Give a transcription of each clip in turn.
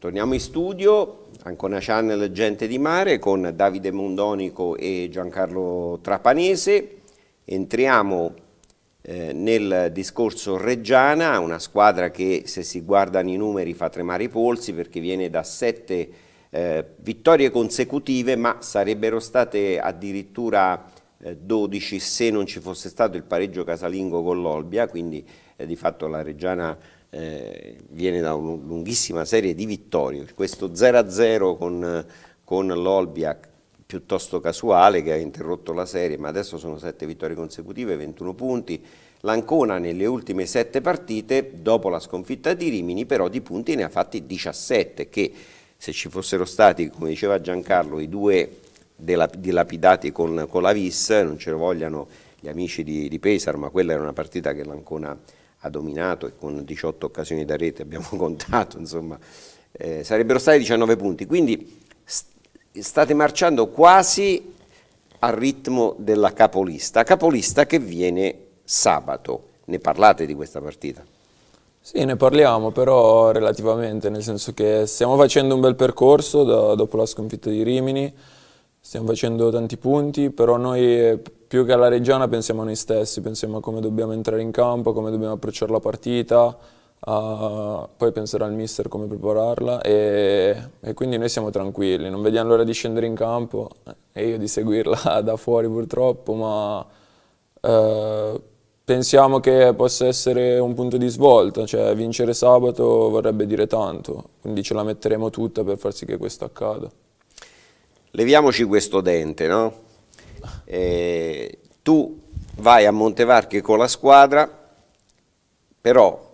Torniamo in studio, Ancona Channel Gente di Mare con Davide Mondonico e Giancarlo Trapanese. Entriamo eh, nel discorso Reggiana, una squadra che se si guardano i numeri fa tremare i polsi perché viene da sette eh, vittorie consecutive ma sarebbero state addirittura eh, 12 se non ci fosse stato il pareggio casalingo con l'Olbia, quindi eh, di fatto la Reggiana eh, viene da una lunghissima serie di vittorie, questo 0-0 con, con l'Olbia piuttosto casuale che ha interrotto la serie, ma adesso sono 7 vittorie consecutive, 21 punti, l'Ancona nelle ultime 7 partite, dopo la sconfitta di Rimini, però di punti ne ha fatti 17, che se ci fossero stati, come diceva Giancarlo, i due dilapidati con, con la Vis, non ce lo vogliano gli amici di, di Pesaro, ma quella era una partita che l'Ancona ha dominato e con 18 occasioni da rete abbiamo contato, insomma, eh, sarebbero stati 19 punti. Quindi state marciando quasi al ritmo della capolista, capolista che viene sabato. Ne parlate di questa partita? Sì, ne parliamo, però relativamente, nel senso che stiamo facendo un bel percorso da, dopo la sconfitta di Rimini, stiamo facendo tanti punti, però noi più che alla Reggiana pensiamo a noi stessi, pensiamo a come dobbiamo entrare in campo, come dobbiamo approcciare la partita, a, poi penserà al mister come prepararla e, e, quindi noi siamo tranquilli, non vediamo l'ora di scendere in campo eh, e io di seguirla da fuori purtroppo, ma eh, pensiamo che possa essere un punto di svolta, cioè vincere sabato vorrebbe dire tanto, quindi ce la metteremo tutta per far sì che questo accada. Leviamoci questo dente, no? eh, tu vai a Montevarchi con la squadra, però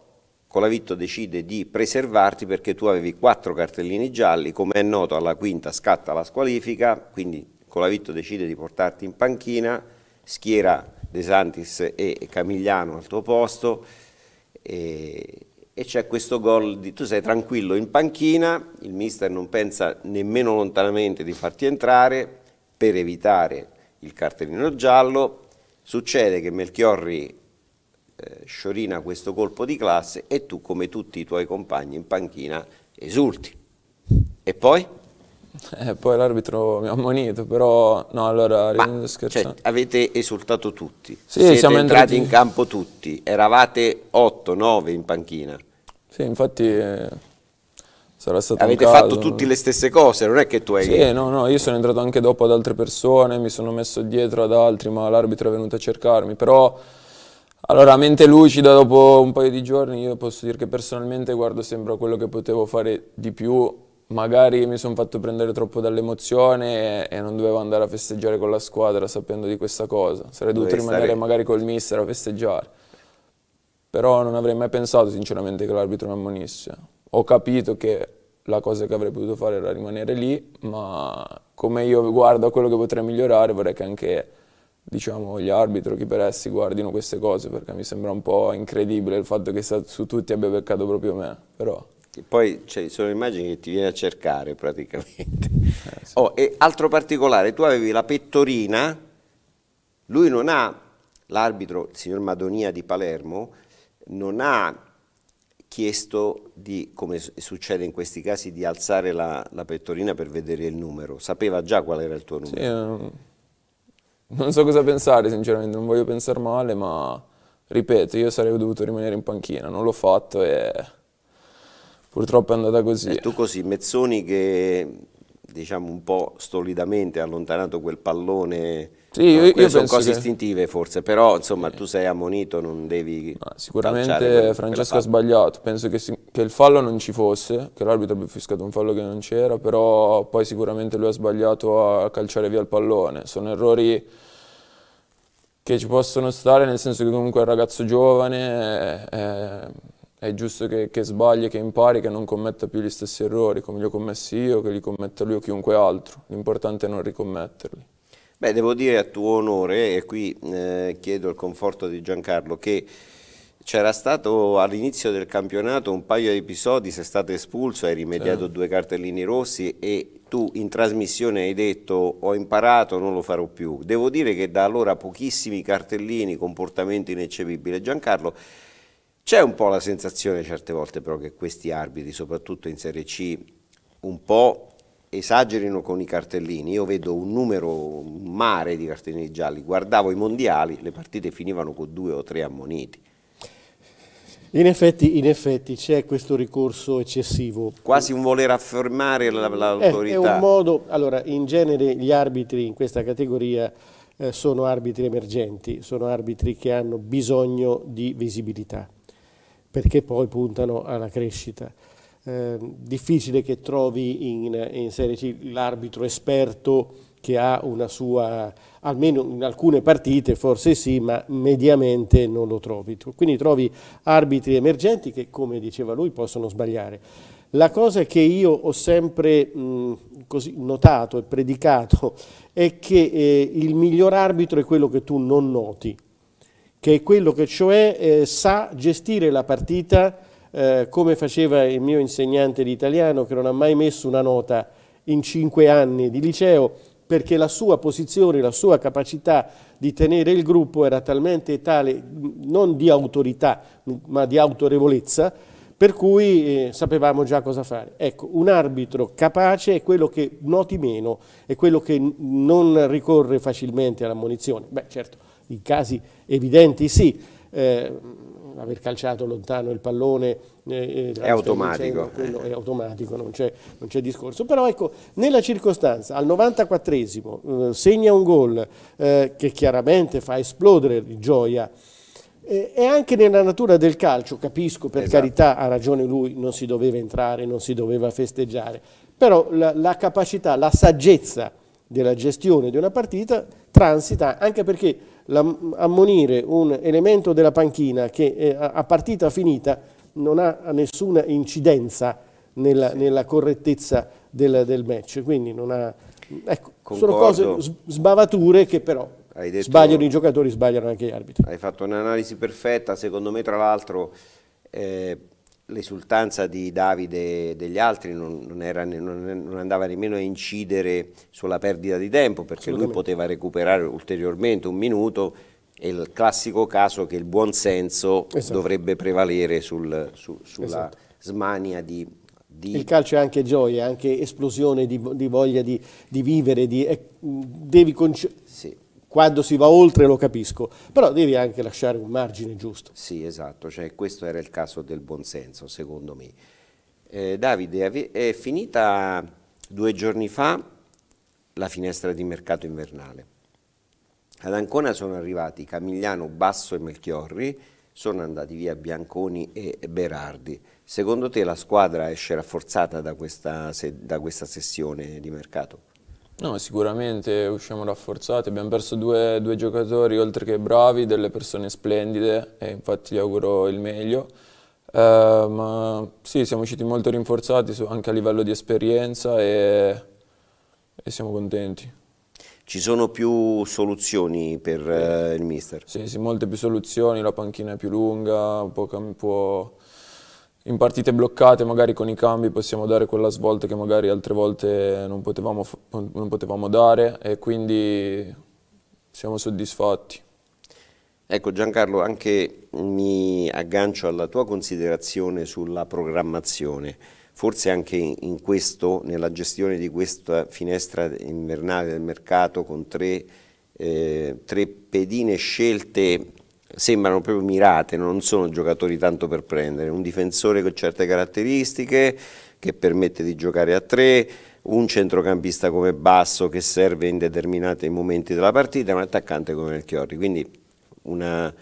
Colavitto decide di preservarti perché tu avevi quattro cartellini gialli, come è noto alla quinta scatta la squalifica, quindi Colavitto decide di portarti in panchina, schiera De Santis e Camigliano al tuo posto e, e c'è questo gol di tu sei tranquillo in panchina, il mister non pensa nemmeno lontanamente di farti entrare per evitare il cartellino giallo, succede che Melchiorri eh, sciorina questo colpo di classe e tu come tutti i tuoi compagni in panchina esulti. E poi? Eh, poi l'arbitro mi ha ammonito, però no, allora Ma, cioè, avete esultato tutti, sì, siete siamo entrati... entrati in campo tutti, eravate 8-9 in panchina. Sì, infatti... Eh... Sarà stato Avete fatto tutte le stesse cose, non è che tu hai... Sì, no, no, io sono entrato anche dopo ad altre persone, mi sono messo dietro ad altri, ma l'arbitro è venuto a cercarmi, però... Allora, mente lucida, dopo un paio di giorni, io posso dire che personalmente guardo sempre a quello che potevo fare di più. Magari mi sono fatto prendere troppo dall'emozione e, e, non dovevo andare a festeggiare con la squadra sapendo di questa cosa. Sarei dovuto rimanere stare... magari col mister a festeggiare. Però non avrei mai pensato, sinceramente, che l'arbitro mi ammonisse ho capito che la cosa che avrei potuto fare era rimanere lì, ma come io guardo a quello che potrei migliorare vorrei che anche diciamo, gli arbitri, chi per essi guardino queste cose, perché mi sembra un po' incredibile il fatto che su tutti abbia beccato proprio me, però... E poi cioè, sono immagini che ti viene a cercare praticamente. Eh, sì. oh, e altro particolare, tu avevi la pettorina, lui non ha, l'arbitro, il signor Madonia di Palermo, non ha chiesto di, come succede in questi casi, di alzare la, la pettorina per vedere il numero? Sapeva già qual era il tuo numero? Sì, ehm, non so cosa pensare sinceramente, non voglio pensare male, ma ripeto, io sarei dovuto rimanere in panchina, non l'ho fatto e purtroppo è andata così. E tu così, Mezzoni che diciamo un po' stolidamente allontanato quel pallone. Sì, no, io, sono cose che... istintive forse, però insomma sì. tu sei ammonito, non devi... No, sicuramente Francesco ha sbagliato, penso che, si, che, il fallo non ci fosse, che l'arbitro abbia fiscato un fallo che non c'era, però poi sicuramente lui ha sbagliato a calciare via il pallone. Sono errori che ci possono stare, nel senso che comunque è un ragazzo giovane... È, è giusto che, che sbagli, che impari, che non commetta più gli stessi errori, come li ho commessi io, che li commetta lui o chiunque altro. L'importante è non ricommetterli. Beh, devo dire a tuo onore, e qui eh, chiedo il conforto di Giancarlo, che c'era stato all'inizio del campionato un paio di episodi, sei stato espulso, hai rimediato sì. due cartellini rossi e tu in trasmissione hai detto ho imparato, non lo farò più. Devo dire che da allora pochissimi cartellini, comportamento ineccepibile. Giancarlo, c'è un po' la sensazione certe volte però che questi arbitri, soprattutto in Serie C, un po' esagerino con i cartellini. Io vedo un numero, un mare di cartellini gialli. Guardavo i mondiali, le partite finivano con due o tre ammoniti. In effetti, effetti c'è questo ricorso eccessivo. Quasi un voler affermare l'autorità. Eh, è un modo, allora, in genere gli arbitri in questa categoria eh, sono arbitri emergenti, sono arbitri che hanno bisogno di visibilità perché poi puntano alla crescita. Eh, difficile che trovi in, in Serie C l'arbitro esperto che ha una sua, almeno in alcune partite forse sì, ma mediamente non lo trovi. Quindi trovi arbitri emergenti che, come diceva lui, possono sbagliare. La cosa che io ho sempre mh, notato e predicato è che eh, il miglior arbitro è quello che tu non noti che è quello che cioè eh, sa gestire la partita eh, come faceva il mio insegnante di italiano che non ha mai messo una nota in cinque anni di liceo perché la sua posizione, la sua capacità di tenere il gruppo era talmente tale, non di autorità, ma di autorevolezza, per cui eh, sapevamo già cosa fare. Ecco, un arbitro capace è quello che noti meno, è quello che non ricorre facilmente alla munizione. Beh, certo, in casi evidenti sì, eh, aver calciato lontano il pallone eh, eh, eh. è automatico, è automatico non, c'è, discorso. Però ecco, nella circostanza, al 94esimo eh, segna un gol eh, che chiaramente fa esplodere di gioia E anche nella natura del calcio, capisco, per esatto. carità, ha ragione lui, non si doveva entrare, non si doveva festeggiare, però la, la capacità, la saggezza della gestione di una partita transita anche perché ammonire un elemento della panchina che eh, a partita finita non ha nessuna incidenza nella, sì. nella correttezza del, del, match, quindi non ha, ecco, sono cose sbavature che però detto, sbagliano i giocatori, sbagliano anche gli arbitri. Hai fatto un'analisi perfetta, secondo me tra l'altro eh, l'esultanza di Davide e degli altri non, non, era, non, non, andava nemmeno a incidere sulla perdita di tempo perché lui poteva recuperare ulteriormente un minuto è il classico caso che il buonsenso esatto. dovrebbe prevalere sul, su, sulla esatto. smania di, di... Il calcio è anche gioia, è anche esplosione di, di voglia di, di vivere, di, eh, devi concedere quando si va oltre lo capisco, però devi anche lasciare un margine giusto. Sì, esatto, cioè, questo era il caso del buonsenso, secondo me. Eh, Davide, è finita due giorni fa la finestra di mercato invernale. Ad Ancona sono arrivati Camigliano, Basso e Melchiorri, sono andati via Bianconi e Berardi. Secondo te la squadra esce rafforzata da questa, da questa sessione di mercato? No, sicuramente usciamo rafforzati, abbiamo perso due, due giocatori oltre che bravi, delle persone splendide e infatti gli auguro il meglio. Uh, ma sì, siamo usciti molto rinforzati su, anche a livello di esperienza e, e, siamo contenti. Ci sono più soluzioni per eh, il mister? Sì, sì, molte più soluzioni, la panchina è più lunga, può, può in partite bloccate magari con i cambi possiamo dare quella svolta che magari altre volte non potevamo, non potevamo dare e quindi siamo soddisfatti. Ecco Giancarlo, anche mi aggancio alla tua considerazione sulla programmazione. Forse anche in questo, nella gestione di questa finestra invernale del mercato con tre, eh, tre pedine scelte sembrano proprio mirate, non sono giocatori tanto per prendere, un difensore con certe caratteristiche che permette di giocare a tre, un centrocampista come Basso che serve in determinati momenti della partita, un attaccante come Melchiorri, quindi una,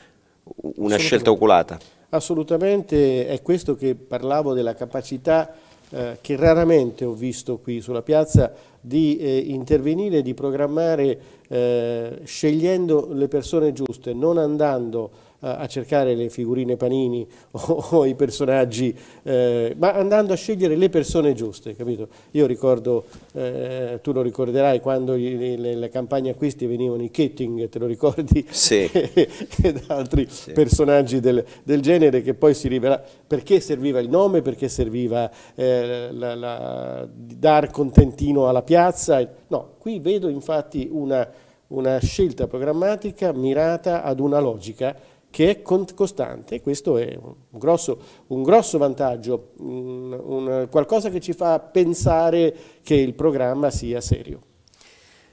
una scelta oculata. Assolutamente, è questo che parlavo della capacità eh, che raramente ho visto qui sulla piazza, di eh, intervenire, di programmare eh, scegliendo le persone giuste, non andando a cercare le figurine panini o, o i personaggi, eh, ma andando a scegliere le persone giuste, capito? Io ricordo, eh, tu lo ricorderai, quando nella campagne acquisti venivano i Ketting, te lo ricordi? Sì. ed altri sì. personaggi del, del, genere che poi si rivela perché serviva il nome, perché serviva eh, la, la, dar contentino alla piazza. No, qui vedo infatti una, una scelta programmatica mirata ad una logica che è costante questo è un grosso, un grosso vantaggio, un, un, qualcosa che ci fa pensare che il programma sia serio.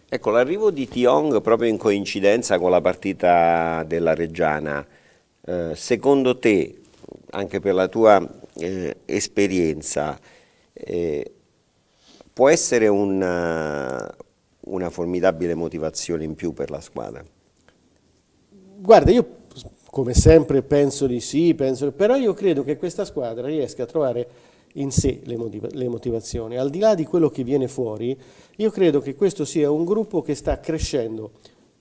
Ecco, l'arrivo di Tiong proprio in coincidenza con la partita della Reggiana, eh, secondo te, anche per la tua eh, esperienza, eh, può essere una, una formidabile motivazione in più per la squadra? Guarda, io come sempre penso di sì, penso, però io credo che questa squadra riesca a trovare in sé le, motiva le, motivazioni. Al di là di quello che viene fuori, io credo che questo sia un gruppo che sta crescendo.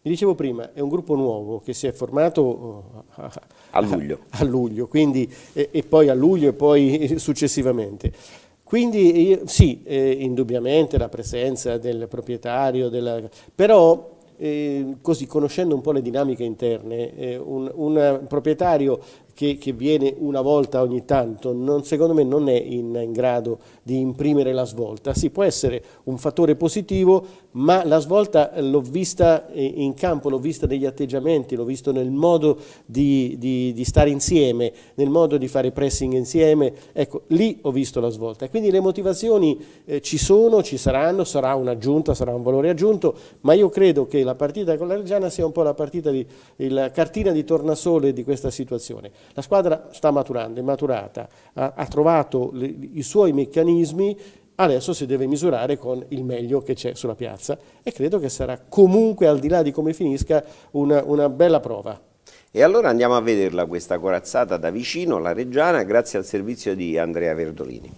Vi dicevo prima, è un gruppo nuovo che si è formato uh, a, a, luglio. a luglio, quindi, e, e, poi a luglio e poi successivamente. Quindi sì, eh, indubbiamente la presenza del proprietario, della, però eh, così conoscendo un po' le dinamiche interne, eh, un, un, proprietario che, che, viene una volta ogni tanto, non, secondo me non è in, in, grado di imprimere la svolta. Sì, può essere un fattore positivo, ma la svolta l'ho vista eh, in campo, l'ho vista negli atteggiamenti, l'ho visto nel modo di, di, di, stare insieme, nel modo di fare pressing insieme. Ecco, lì ho visto la svolta. quindi le motivazioni eh, ci sono, ci saranno, sarà un'aggiunta, sarà un valore aggiunto, ma io credo che la partita con la Reggiana sia un po' la, di, la cartina di tornasole di questa situazione. La squadra sta maturando, è maturata, ha, ha trovato le, i suoi meccanismi, adesso si deve misurare con il meglio che c'è sulla piazza e credo che sarà comunque, al di là di come finisca, una, una bella prova. E allora andiamo a vederla questa corazzata da vicino, la Reggiana, grazie al servizio di Andrea Verdolini.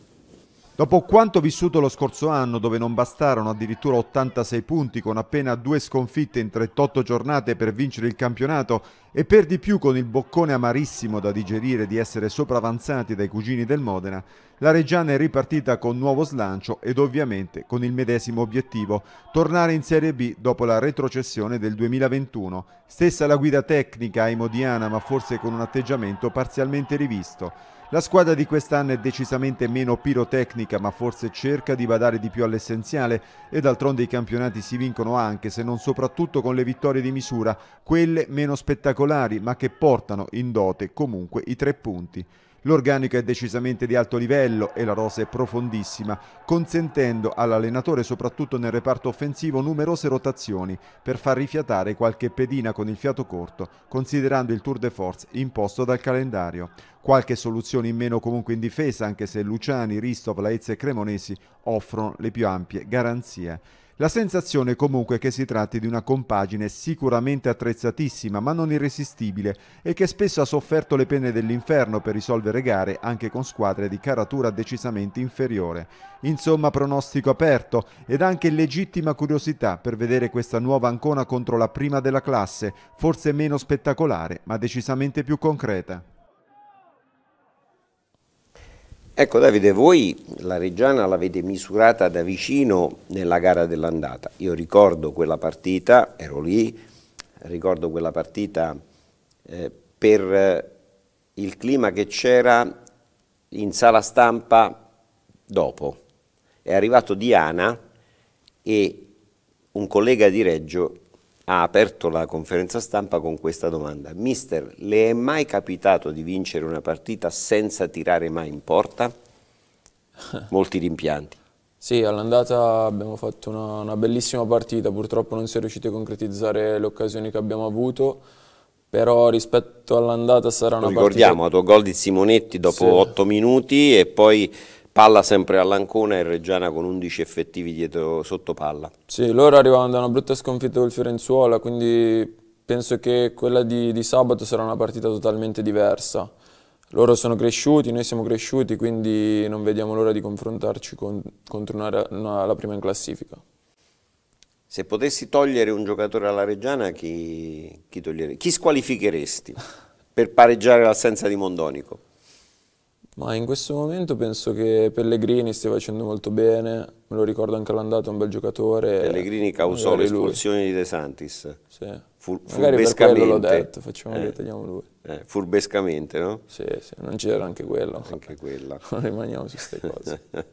Dopo quanto vissuto lo scorso anno, dove non bastarono addirittura 86 punti con appena due sconfitte in 38 giornate per vincere il campionato e per di più con il boccone amarissimo da digerire di essere sopravanzati dai cugini del Modena, la Reggiana è ripartita con nuovo slancio ed ovviamente con il medesimo obiettivo, tornare in Serie B dopo la retrocessione del 2021. Stessa la guida tecnica ai Modiana, ma forse con un atteggiamento parzialmente rivisto. La squadra di quest'anno è decisamente meno pirotecnica, ma forse cerca di badare di più all'essenziale e d'altronde i campionati si vincono anche, se non soprattutto con le vittorie di misura, quelle meno spettacolari, ma che portano in dote comunque i tre punti. L'organico è decisamente di alto livello e la rosa è profondissima, consentendo all'allenatore soprattutto nel reparto offensivo numerose rotazioni per far rifiatare qualche pedina con il fiato corto, considerando il tour de force imposto dal calendario. Qualche soluzione in meno comunque in difesa, anche se Luciani, Ristov, Laez e Cremonesi offrono le più ampie garanzie. La sensazione comunque è che si tratti di una compagine sicuramente attrezzatissima ma non irresistibile e che spesso ha sofferto le pene dell'inferno per risolvere gare anche con squadre di caratura decisamente inferiore. Insomma pronostico aperto ed anche legittima curiosità per vedere questa nuova Ancona contro la prima della classe, forse meno spettacolare ma decisamente più concreta. Ecco Davide, voi la Reggiana l'avete misurata da vicino nella gara dell'andata. Io ricordo quella partita, ero lì, ricordo quella partita eh, per eh, il clima che c'era in sala stampa dopo. È arrivato Diana e un collega di Reggio ha aperto la conferenza stampa con questa domanda. Mister, le è mai capitato di vincere una partita senza tirare mai in porta? Molti rimpianti. Sì, all'andata abbiamo fatto una, una, bellissima partita, purtroppo non si è riusciti a concretizzare le occasioni che abbiamo avuto, però rispetto all'andata sarà una Ricordiamo, partita... Ricordiamo, gol di Simonetti dopo sì. 8 minuti e poi Palla sempre all'Ancona e Reggiana con 11 effettivi dietro sotto palla. Sì, loro arrivavano da una brutta sconfitta col Fiorenzuola, quindi penso che quella di, di sabato sarà una partita totalmente diversa. Loro sono cresciuti, noi siamo cresciuti, quindi non vediamo l'ora di confrontarci con, contro una, una, la prima in classifica. Se potessi togliere un giocatore alla Reggiana, chi, chi, chi squalificheresti per pareggiare l'assenza di Mondonico? Ma in questo momento penso che Pellegrini stia facendo molto bene, me lo ricordo anche all'andata, un bel giocatore. Pellegrini causò l'espulsione di De Santis. Sì. Fur Magari furbescamente. l'ho detto, facciamo eh. che tagliamo lui. Eh, furbescamente, no? Sì, sì, non c'era anche quello. Anche quella. Non rimaniamo su queste cose.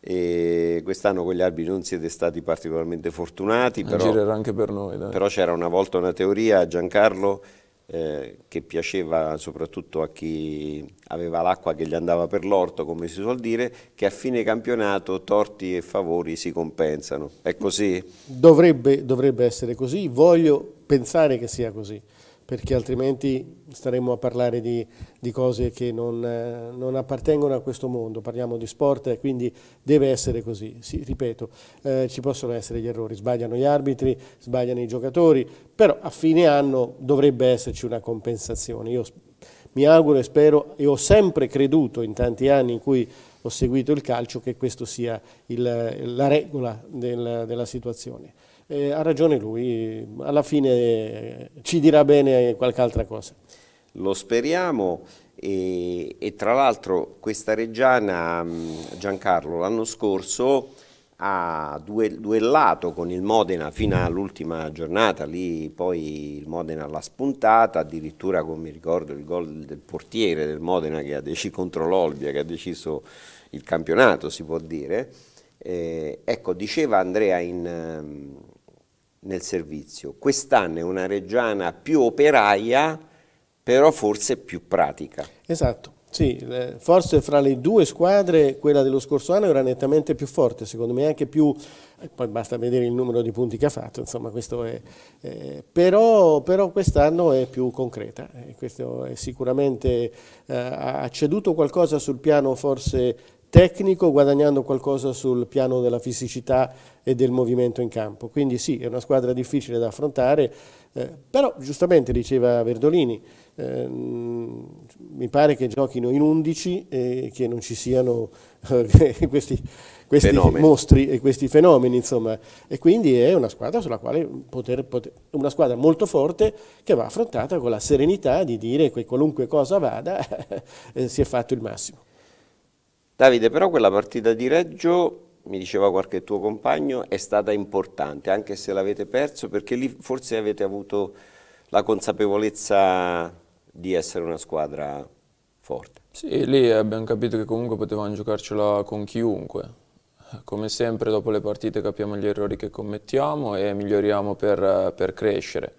e quest'anno con gli albi non siete stati particolarmente fortunati. però, girerà anche per noi. Però c'era una volta una teoria, Giancarlo, eh, che piaceva soprattutto a chi aveva l'acqua che gli andava per l'orto, come si suol dire, che a fine campionato torti e favori si compensano. È così? Dovrebbe, dovrebbe essere così, voglio pensare che sia così perché altrimenti staremmo a parlare di, di cose che non, eh, non, appartengono a questo mondo, parliamo di sport e eh, quindi deve essere così, sì, ripeto, eh, ci possono essere gli errori, sbagliano gli arbitri, sbagliano i giocatori, però a fine anno dovrebbe esserci una compensazione. Io mi auguro e spero e ho sempre creduto in tanti anni in cui ho seguito il calcio, che questa sia il, la regola del, della situazione. Eh, ha ragione lui, alla fine eh, ci dirà bene qualche altra cosa. Lo speriamo e, e tra l'altro questa Reggiana, mm, Giancarlo, l'anno scorso ha duellato con il Modena fino all'ultima giornata, lì poi il Modena l'ha spuntata, addirittura come mi ricordo il gol del portiere del Modena che ha deciso contro l'Olbia che ha deciso il campionato si può dire, eh, ecco diceva Andrea in, ehm, nel servizio, quest'anno è una Reggiana più operaia però forse più pratica. Esatto. Sì, forse fra le due squadre quella dello scorso anno era nettamente più forte, secondo me anche più, eh, poi basta vedere il numero di punti che ha fatto, insomma questo è, eh, però, però quest'anno è più concreta, eh, questo è sicuramente eh, ha ceduto qualcosa sul piano forse tecnico guadagnando qualcosa sul piano della fisicità e del movimento in campo. Quindi sì, è una squadra difficile da affrontare, eh, però giustamente diceva Verdolini, eh, mi pare che giochino in 11 e che non ci siano eh, questi, questi mostri e questi fenomeni, insomma. E quindi è una squadra, poter, poter, una squadra molto forte che va affrontata con la serenità di dire che qualunque cosa vada eh, si è fatto il massimo. Davide, però quella partita di Reggio, mi diceva qualche tuo compagno, è stata importante, anche se l'avete perso, perché lì forse avete avuto la consapevolezza di essere una squadra forte. Sì, lì abbiamo capito che comunque potevamo giocarcela con chiunque. Come sempre dopo le partite capiamo gli errori che commettiamo e miglioriamo per, per crescere.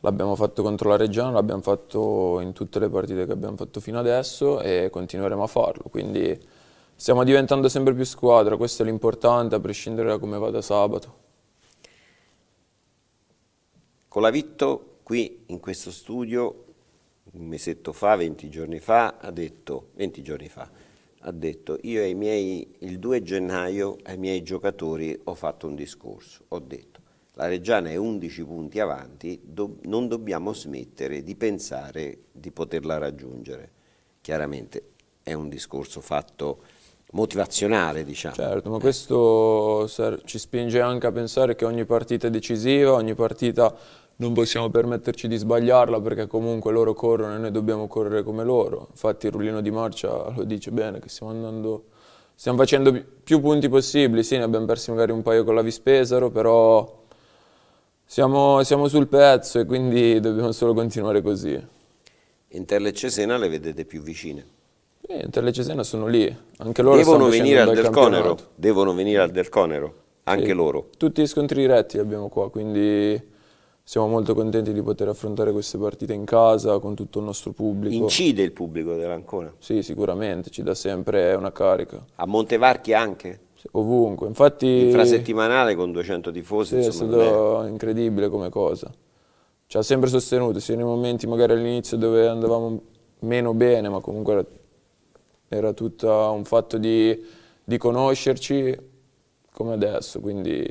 L'abbiamo fatto contro la Reggiana, l'abbiamo fatto in tutte le partite che abbiamo fatto fino adesso e continueremo a farlo. Quindi Stiamo diventando sempre più squadra, questo è l'importante a prescindere da come vada sabato. Con la Vitto, qui in questo studio un mesetto fa, 20 giorni fa, ha detto, 20 giorni fa, ha detto io ai miei, il 2 gennaio ai miei giocatori ho fatto un discorso, ho detto la Reggiana è 11 punti avanti, do, non dobbiamo smettere di pensare di poterla raggiungere. Chiaramente è un discorso fatto motivazionale, diciamo. Certo, ma questo ci spinge anche a pensare che ogni partita è decisiva, ogni partita non possiamo permetterci di sbagliarla perché comunque loro corrono e noi dobbiamo correre come loro. Infatti il rullino di marcia lo dice bene che stiamo andando stiamo facendo più punti possibili, sì, ne abbiamo persi magari un paio con la Vispesaro, però siamo, siamo sul pezzo e quindi dobbiamo solo continuare così. Interle e Cesena le vedete più vicine? Inter le Cesena sono lì, anche loro devono venire al Del Conero, devono venire al Del Conero, anche sì, loro. Tutti gli scontri diretti li abbiamo qua, quindi siamo molto contenti di poter affrontare queste partite in casa con tutto il nostro pubblico. Incide il pubblico dell'Ancona? Sì, sicuramente, ci dà sempre una carica. A Montevarchi anche? ovunque, infatti... Infrasettimanale con 200 tifosi, sì, insomma, è stato è... incredibile come cosa. Ci ha sempre sostenuto, sia nei momenti magari all'inizio dove andavamo meno bene, ma comunque Era era tutto un fatto di, di conoscerci come adesso, quindi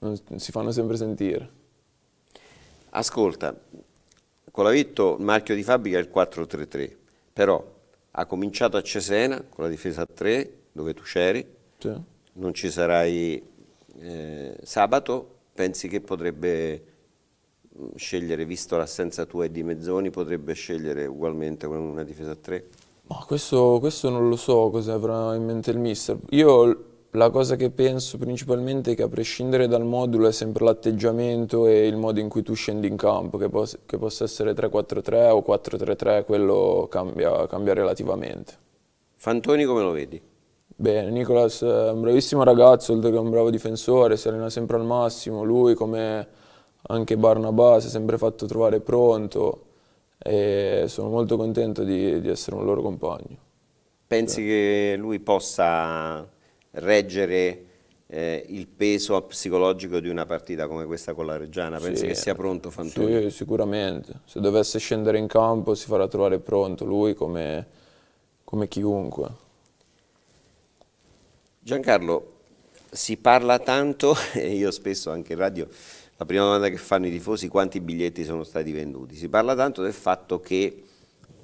non, si fanno sempre sentire. Ascolta, con la Vitto il marchio di fabbrica è il 4-3-3, però ha cominciato a Cesena con la difesa 3, dove tu c'eri, sì. non ci sarai eh, sabato, pensi che potrebbe mm, scegliere, visto l'assenza tua e di Mezzoni, potrebbe scegliere ugualmente con una difesa 3? Oh, questo, questo, non lo so cosa avrà in mente il mister. Io la cosa che penso principalmente è che a prescindere dal modulo è sempre l'atteggiamento e il modo in cui tu scendi in campo, che, possa, che possa essere 3-4-3 o 4-3-3, quello cambia, cambia relativamente. Fantoni come lo vedi? Bene, Nicolas è eh, un bravissimo ragazzo, oltre che un bravo difensore, si allena sempre al massimo, lui come anche Barnabas si è sempre fatto trovare pronto, e sono molto contento di, di essere un loro compagno. Pensi sì. che lui possa reggere eh, il peso psicologico di una partita come questa con la Reggiana? Pensi sì, che sia pronto Fantoni? Sì, sicuramente. Se dovesse scendere in campo si farà trovare pronto lui come, come chiunque. Giancarlo, si parla tanto, e io spesso anche in radio la prima domanda che fanno i tifosi è quanti biglietti sono stati venduti. Si parla tanto del fatto che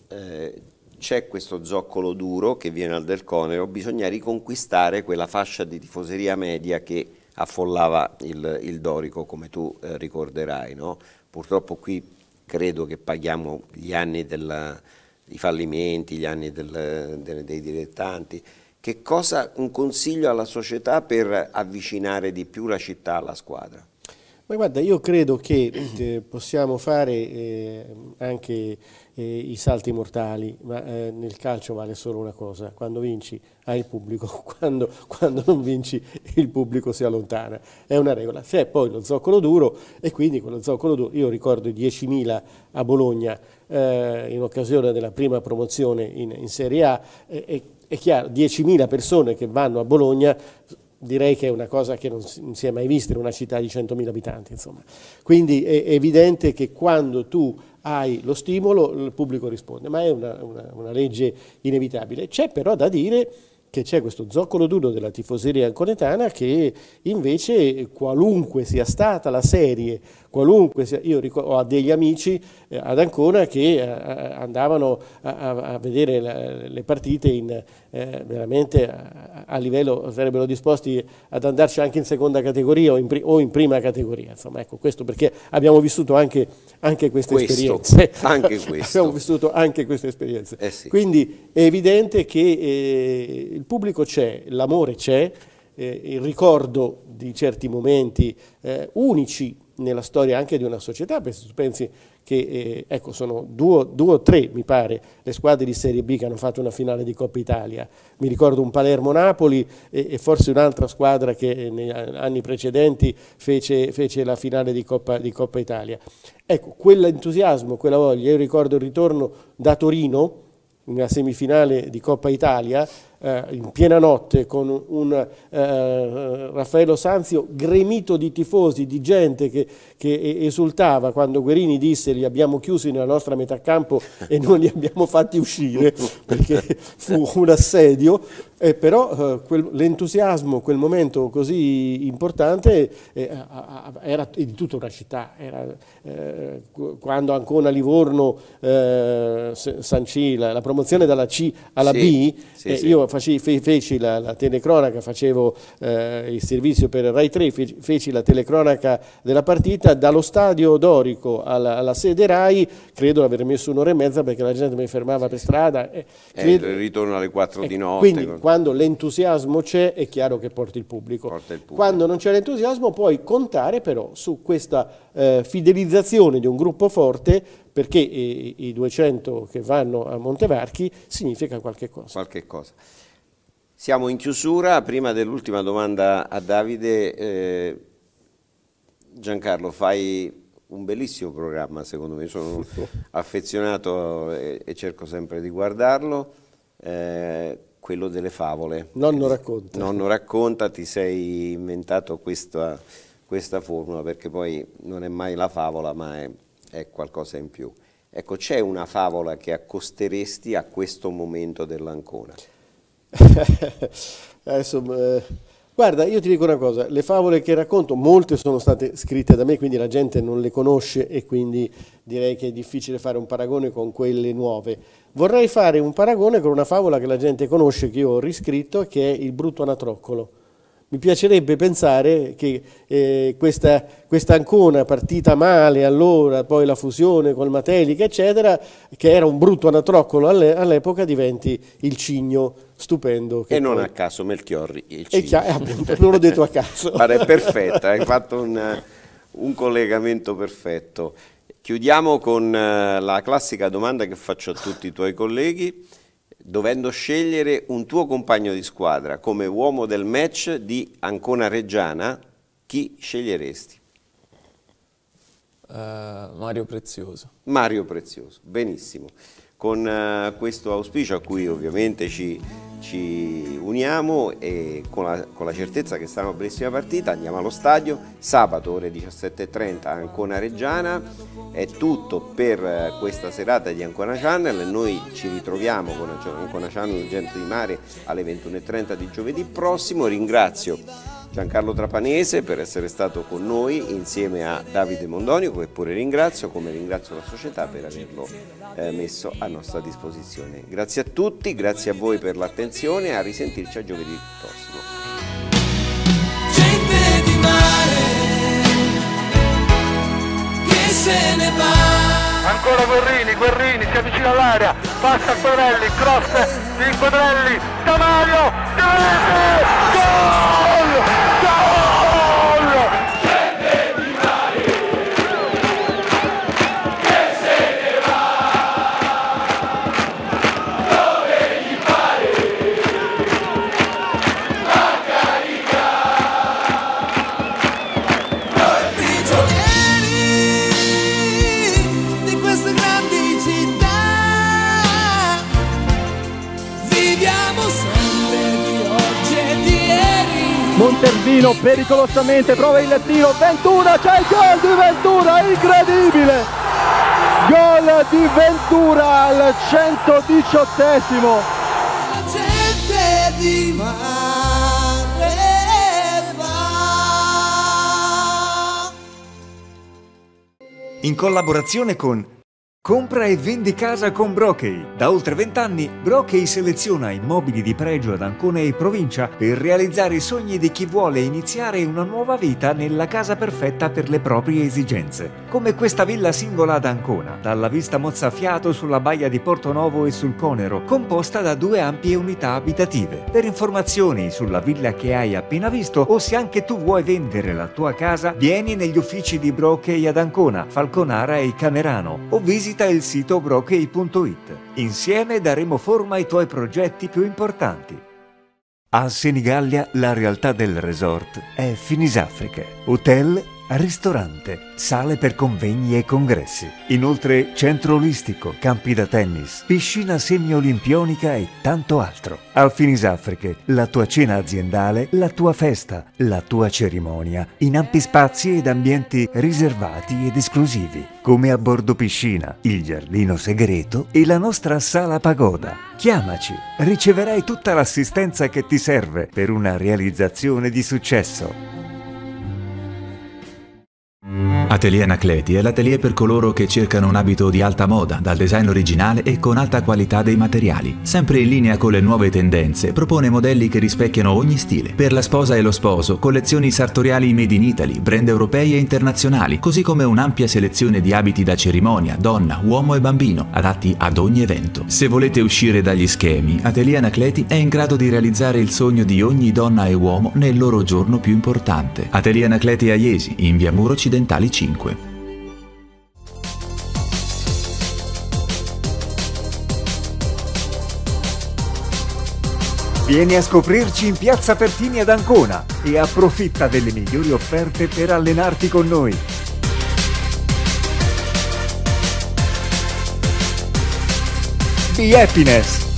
eh, c'è questo zoccolo duro che viene al del Conero, bisogna riconquistare quella fascia di tifoseria media che affollava il, il Dorico, come tu eh, ricorderai. No? Purtroppo qui credo che paghiamo gli anni della, i fallimenti, gli anni del, del, dei dilettanti. Che cosa, un consiglio alla società per avvicinare di più la città alla squadra? Ma guarda, io credo che eh, possiamo fare eh, anche eh, i salti mortali, ma eh, nel calcio vale solo una cosa, quando vinci hai il pubblico, quando, quando, non vinci il pubblico si allontana, è una regola. C'è poi lo zoccolo duro e quindi quello zoccolo duro, io ricordo i 10.000 a Bologna eh, in occasione della prima promozione in, in Serie A, è chiaro, 10.000 persone che vanno a Bologna direi che è una cosa che non si è mai vista in una città di 100.000 abitanti. Insomma. Quindi è evidente che quando tu hai lo stimolo il pubblico risponde, ma è una, una, una legge inevitabile. C'è però da dire che c'è questo zoccolo duro della tifoseria anconetana che invece qualunque sia stata la serie, qualunque, io ho degli amici eh, ad Ancona che eh, eh, andavano a, vedere le partite in, veramente a, livello, sarebbero disposti ad andarci anche in seconda categoria o in, prima categoria, insomma ecco questo perché abbiamo vissuto anche, anche queste questo, esperienze. Anche questo. abbiamo vissuto anche queste esperienze. Eh sì. Quindi è evidente che eh, il pubblico c'è, l'amore c'è, eh, il ricordo di certi momenti unici nella storia anche di una società, perché se tu pensi che eh, ecco, sono due, due, o tre, mi pare, le squadre di Serie B che hanno fatto una finale di Coppa Italia. Mi ricordo un Palermo-Napoli e, e, forse un'altra squadra che eh, negli anni precedenti fece, fece la finale di Coppa, di Coppa Italia. Ecco, quell'entusiasmo, quella voglia, io ricordo il ritorno da Torino, una semifinale di Coppa Italia, eh, in piena notte con un eh, eh, Raffaello Sanzio gremito di tifosi, di gente che, che, esultava quando Guerini disse li abbiamo chiusi nella nostra metà campo e non li abbiamo fatti uscire perché fu un assedio, eh, però l'entusiasmo, quel momento così importante eh, era di tutta una città, era, eh, quando ancora Livorno, sancì la promozione dalla C alla sì, B, sì, sì. io feci, feci la, la, telecronaca, facevo eh, il servizio per Rai 3, feci, la telecronaca della partita, dallo stadio Dorico alla, alla sede Rai, credo di aver messo un'ora e mezza perché la gente mi fermava per strada. Eh, credo, eh, ritorno alle 4 eh, di notte. Quindi con... quando l'entusiasmo c'è è chiaro che porti il pubblico. Porta il pubblico. Quando non c'è l'entusiasmo puoi contare però su questa eh, fidelizzazione di un gruppo forte perché i, 200 che vanno a Montevarchi significa qualche cosa. Qualche cosa. Siamo in chiusura, prima dell'ultima domanda a Davide, eh, Giancarlo fai un bellissimo programma secondo me, sono affezionato e, eh, e cerco sempre di guardarlo, eh, quello delle favole. Nonno racconta. Nonno racconta, ti sei inventato questa, questa formula perché poi non è mai la favola ma è è qualcosa in più. Ecco, c'è una favola che accosteresti a questo momento dell'Ancona? Adesso, eh, guarda, io ti dico una cosa, le favole che racconto, molte sono state scritte da me, quindi la gente non le conosce e quindi direi che è difficile fare un paragone con quelle nuove. Vorrei fare un paragone con una favola che la gente conosce, che io ho riscritto, che è Il brutto anatroccolo mi piacerebbe pensare che eh, questa, questa, Ancona partita male allora, poi la fusione col Matelica, eccetera, che era un brutto anatroccolo all'epoca, diventi il cigno stupendo. e non a caso Melchiorri il cigno. Chiaro, appunto, non l'ho detto a caso. Pare perfetta, hai fatto un, un collegamento perfetto. Chiudiamo con eh, la classica domanda che faccio a tutti i tuoi colleghi dovendo scegliere un tuo compagno di squadra come uomo del match di Ancona Reggiana, chi sceglieresti? Uh, Mario Prezioso. Mario Prezioso, benissimo. Con eh, questo auspicio a cui ovviamente ci, ci uniamo e con la, con la, certezza che sarà una bellissima partita andiamo allo stadio sabato ore 17.30 Ancona Reggiana è tutto per eh, questa serata di Ancona Channel noi ci ritroviamo con Ancona Channel Gente di Mare alle 21.30 di giovedì prossimo ringrazio Giancarlo Trapanese per essere stato con noi insieme a Davide Mondonio che pure ringrazio come ringrazio la società per averlo eh, messo a nostra disposizione. Grazie a tutti, grazie a voi per l'attenzione e a risentirci a giovedì prossimo. Gente di mare che se ne va Ancora Guerrini, Guerrini si avvicina all'area, passa Quadrelli, cross di Quadrelli, Tamario, Gol! Servino pericolosamente, prova il tiro, Ventura, c'è il gol di Ventura, incredibile! Gol di Ventura al 118esimo! in collaborazione con Compra e vendi casa con Brokey. Da oltre vent'anni Brokey seleziona immobili di pregio ad Ancona e provincia per realizzare i sogni di chi vuole iniziare una nuova vita nella casa perfetta per le proprie esigenze. Come questa villa singola ad Ancona, dalla vista mozzafiato sulla baia di Porto Novo e sul Conero, composta da due ampie unità abitative. Per informazioni sulla villa che hai appena visto o se anche tu vuoi vendere la tua casa, vieni negli uffici di Brokey ad Ancona, Falconara e Camerano o visita visita il sito brokey.it. Insieme daremo forma ai tuoi progetti più importanti. A Senigallia la realtà del resort è Finisafrica. hotel ristorante, sale per convegni e congressi. Inoltre centro olistico, campi da tennis, piscina semi-olimpionica e tanto altro. Alfinis Afriche, la tua cena aziendale, la tua festa, la tua cerimonia, in ampi spazi ed ambienti riservati ed esclusivi, come a bordo piscina, il giardino segreto e la nostra sala pagoda. Chiamaci, riceverai tutta l'assistenza che ti serve per una realizzazione di successo. Mm. Atelier Anacleti è l'atelier per coloro che cercano un abito di alta moda, dal design originale e con alta qualità dei materiali. Sempre in linea con le nuove tendenze, propone modelli che rispecchiano ogni stile. Per la sposa e lo sposo, collezioni sartoriali made in Italy, brand europei e internazionali, così come un'ampia selezione di abiti da cerimonia, donna, uomo e bambino, adatti ad ogni evento. Se volete uscire dagli schemi, Atelier Anacleti è in grado di realizzare il sogno di ogni donna e uomo nel loro giorno più importante. Atelier Anacleti a Iesi, in via Muro Occidentale. 5. 2005. Vieni a scoprirci in Piazza Pertini ad Ancona e approfitta delle migliori offerte per allenarti con noi. Be happiness!